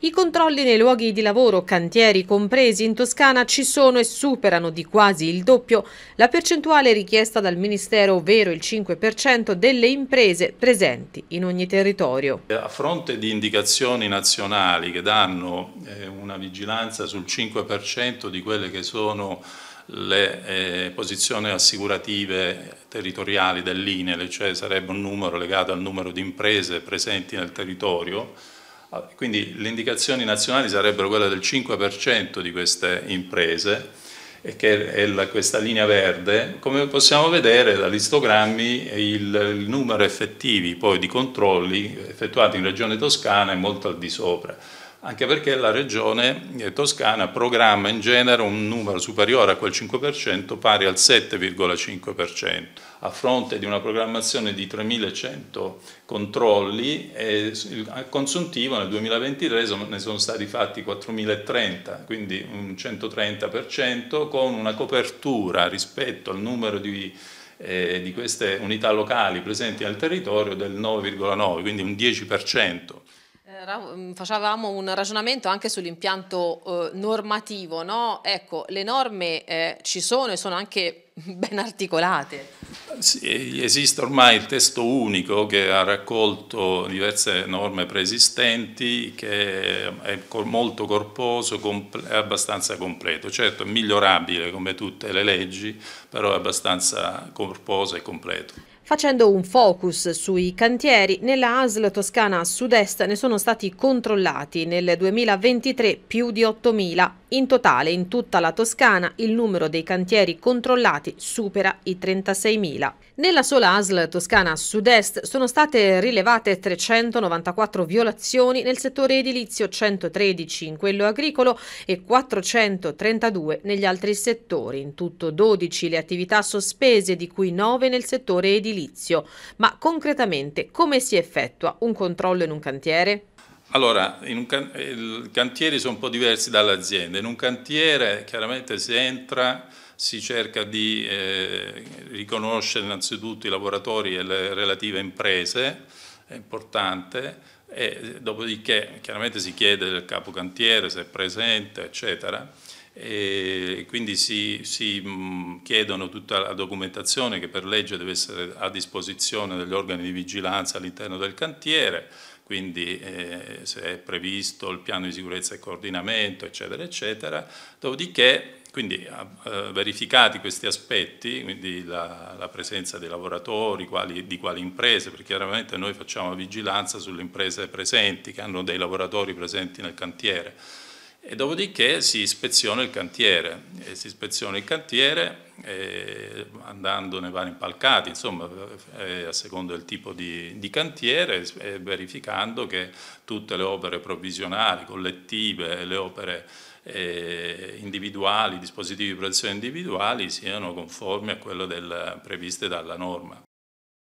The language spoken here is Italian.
I controlli nei luoghi di lavoro, cantieri compresi in Toscana, ci sono e superano di quasi il doppio la percentuale richiesta dal Ministero, ovvero il 5% delle imprese presenti in ogni territorio. A fronte di indicazioni nazionali che danno eh, una vigilanza sul 5% di quelle che sono le eh, posizioni assicurative territoriali dell'INEL, cioè sarebbe un numero legato al numero di imprese presenti nel territorio, quindi le indicazioni nazionali sarebbero quelle del 5% di queste imprese, che è la, questa linea verde. Come possiamo vedere dagli istogrammi, il, il numero effettivi poi di controlli effettuati in Regione Toscana è molto al di sopra anche perché la regione eh, toscana programma in genere un numero superiore a quel 5% pari al 7,5%, a fronte di una programmazione di 3.100 controlli e eh, il consuntivo nel 2023 ne sono stati fatti 4.030, quindi un 130% con una copertura rispetto al numero di eh, di queste unità locali presenti nel territorio del 9,9, quindi un 10%. Mm, facevamo un ragionamento anche sull'impianto eh, normativo, no? Ecco, le norme eh, ci sono e sono anche ben articolate. Sì, esiste ormai il testo unico che ha raccolto diverse norme preesistenti, che è molto corposo, è abbastanza completo. Certo, è migliorabile come tutte le leggi, però è abbastanza corposo e completo. Facendo un focus sui cantieri, nella ASL Toscana Sud-Est ne sono stati controllati nel 2023 più di 8.000. In totale, in tutta la Toscana, il numero dei cantieri controllati supera i 36.000. Nella sola ASL Toscana Sud-Est sono state rilevate 394 violazioni nel settore edilizio, 113 in quello agricolo e 432 negli altri settori. In tutto 12 le attività sospese, di cui 9 nel settore edilizio edilizio, ma concretamente come si effettua un controllo in un cantiere? Allora, can i cantieri sono un po' diversi dall'azienda. In un cantiere chiaramente si entra, si cerca di eh, riconoscere innanzitutto i lavoratori e le relative imprese, è importante, e dopodiché chiaramente si chiede del capocantiere se è presente, eccetera e quindi si, si, mm, chiedono tutta la documentazione che per legge deve essere a disposizione degli organi di vigilanza all'interno del cantiere, quindi eh, se è previsto il piano di sicurezza e coordinamento, eccetera, eccetera. Dopodiché, quindi eh, verificati questi aspetti, quindi la, la presenza dei lavoratori, quali, di quali imprese, perché chiaramente noi facciamo vigilanza sulle imprese presenti, che hanno dei lavoratori presenti nel cantiere e dopodiché si ispeziona il cantiere, e si ispeziona il cantiere eh, andando nei vari impalcati, insomma, eh, a seconda del tipo di, di cantiere, eh, verificando che tutte le opere provvisionali, collettive, le opere eh, individuali, dispositivi di protezione individuali siano conformi a quello del, previste dalla norma.